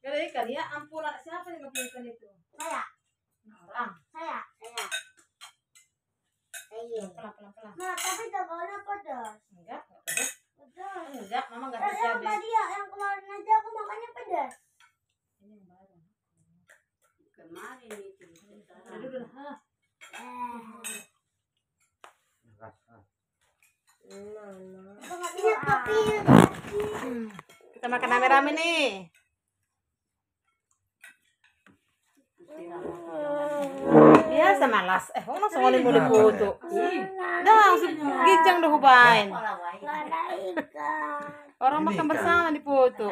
Gara ikan ya, ampura. Siapa yang ngambil ikan itu? Saya. Nah, orang. Saya. Saya. Ayo. Iya, iya. Pelan pelan pelan. Nah, tapi tabakannya pedas. Enggak, enggak pedas. Pedas. Enggak, mama enggak bisa. Yang tadi ya, yang kemarin aja aku makannya pedas. Ini yang baru. Kemarin itu. Aduh, udah. Hah. Eh. Nah, nah. Hmm. Kita makan rame-rame nih. Biasa malas. Eh, ono sa wali mo liputo. Dah, gidyang duhubain. Orang makan bersama di foto.